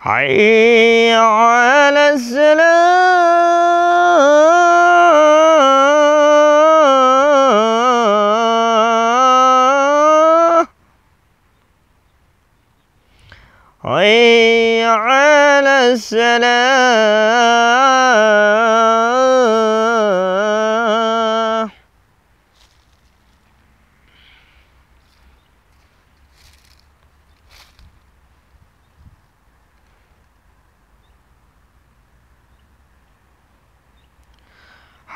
حي على السلام حي على السلام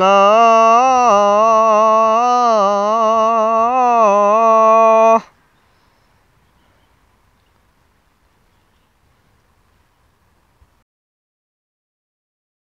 allah